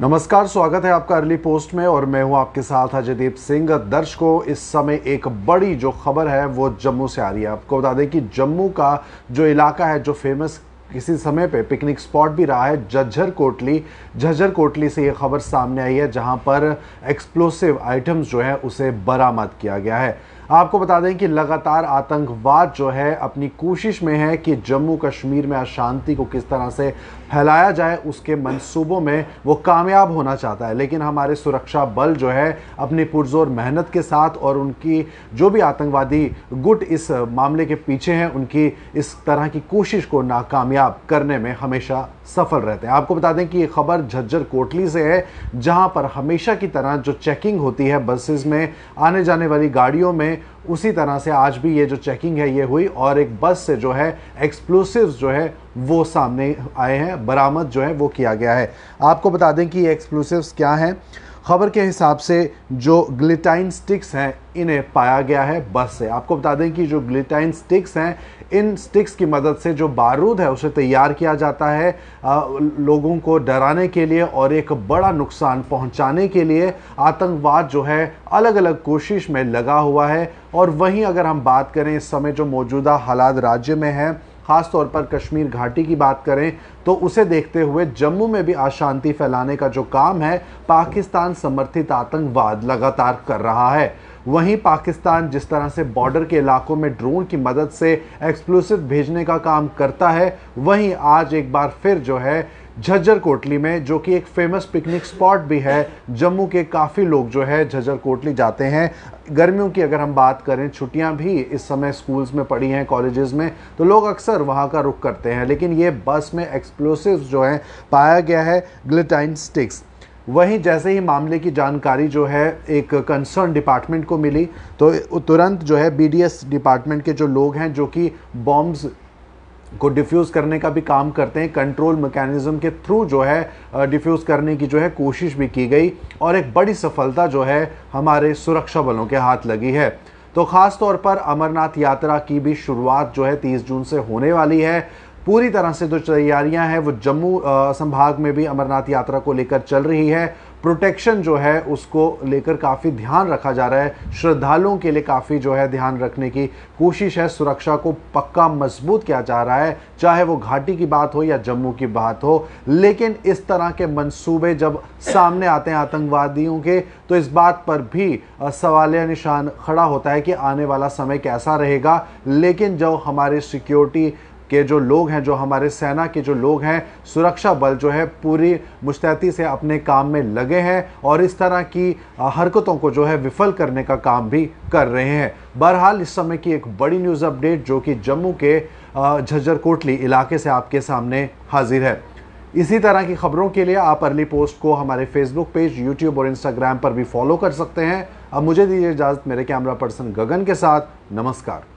नमस्कार स्वागत है आपका अर्ली पोस्ट में और मैं हूं आपके साथ अजयदीप सिंह दर्शकों इस समय एक बड़ी जो खबर है वो जम्मू से आ रही है आपको बता दें कि जम्मू का जो इलाका है जो फेमस इसी समय पे पिकनिक स्पॉट भी रहा है झज्जर कोटली झज्जर कोटली से ये खबर सामने आई है जहां पर एक्सप्लोसिव आइटम्स जो है उसे बरामद किया गया है आपको बता दें कि लगातार आतंकवाद जो है अपनी कोशिश में है कि जम्मू कश्मीर में अशांति को किस तरह से फैलाया जाए उसके मंसूबों में वो कामयाब होना चाहता है लेकिन हमारे सुरक्षा बल जो है अपनी पुरजोर मेहनत के साथ और उनकी जो भी आतंकवादी गुट इस मामले के पीछे हैं उनकी इस तरह की कोशिश को नाकामयाब कामयाब करने में हमेशा सफल रहते हैं आपको बता दें कि ये खबर झज्जर कोटली से है जहां पर हमेशा की तरह जो चेकिंग होती है बसेस में आने जाने वाली गाड़ियों में उसी तरह से आज भी ये जो चेकिंग है ये हुई और एक बस से जो है एक्सप्लोसिव जो है वो सामने आए हैं बरामद जो है वो किया गया है आपको बता दें कि ये एक्सप्लोसिव क्या हैं खबर के हिसाब से जो ग्लिटाइन स्टिक्स हैं इन्हें पाया गया है बस से आपको बता दें कि जो ग्लिटाइन स्टिक्स हैं इन स्टिक्स की मदद से जो बारूद है उसे तैयार किया जाता है आ, लोगों को डराने के लिए और एक बड़ा नुकसान पहुंचाने के लिए आतंकवाद जो है अलग अलग कोशिश में लगा हुआ है और वहीं अगर हम बात करें इस समय जो मौजूदा हालात राज्य में हैं ख़ास तौर पर कश्मीर घाटी की बात करें तो उसे देखते हुए जम्मू में भी अशांति फैलाने का जो काम है पाकिस्तान समर्थित आतंकवाद लगातार कर रहा है वहीं पाकिस्तान जिस तरह से बॉर्डर के इलाकों में ड्रोन की मदद से एक्सप्लोसिव भेजने का काम करता है वहीं आज एक बार फिर जो है झज्जर कोटली में जो कि एक फेमस पिकनिक स्पॉट भी है जम्मू के काफ़ी लोग जो है झज्जर कोटली जाते हैं गर्मियों की अगर हम बात करें छुट्टियां भी इस समय स्कूल्स में पड़ी हैं कॉलेजेस में तो लोग अक्सर वहां का रुख करते हैं लेकिन ये बस में एक्सप्लोसिव जो है पाया गया है ग्लिटाइन स्टिक्स वहीं जैसे ही मामले की जानकारी जो है एक कंसर्न डिपार्टमेंट को मिली तो तुरंत जो है बीडीएस डिपार्टमेंट के जो लोग हैं जो कि बॉम्ब्स को डिफ्यूज़ करने का भी काम करते हैं कंट्रोल मैकेनिज़्म के थ्रू जो है डिफ्यूज़ करने की जो है कोशिश भी की गई और एक बड़ी सफलता जो है हमारे सुरक्षा बलों के हाथ लगी है तो ख़ास तौर पर अमरनाथ यात्रा की भी शुरुआत जो है 30 जून से होने वाली है पूरी तरह से जो तैयारियां हैं वो जम्मू संभाग में भी अमरनाथ यात्रा को लेकर चल रही है प्रोटेक्शन जो है उसको लेकर काफ़ी ध्यान रखा जा रहा है श्रद्धालुओं के लिए काफ़ी जो है ध्यान रखने की कोशिश है सुरक्षा को पक्का मजबूत किया जा रहा है चाहे वो घाटी की बात हो या जम्मू की बात हो लेकिन इस तरह के मंसूबे जब सामने आते हैं आतंकवादियों के तो इस बात पर भी सवाल निशान खड़ा होता है कि आने वाला समय कैसा रहेगा लेकिन जब हमारे सिक्योरिटी के जो लोग हैं जो हमारे सेना के जो लोग हैं सुरक्षा बल जो है पूरी मुस्तैदी से अपने काम में लगे हैं और इस तरह की हरकतों को जो है विफल करने का काम भी कर रहे हैं बहरहाल इस समय की एक बड़ी न्यूज़ अपडेट जो कि जम्मू के झज्जर कोटली इलाके से आपके सामने हाजिर है इसी तरह की खबरों के लिए आप अर्ली पोस्ट को हमारे फेसबुक पेज यूट्यूब और इंस्टाग्राम पर भी फॉलो कर सकते हैं अब मुझे दीजिए इजाज़त मेरे कैमरा पर्सन गगन के साथ नमस्कार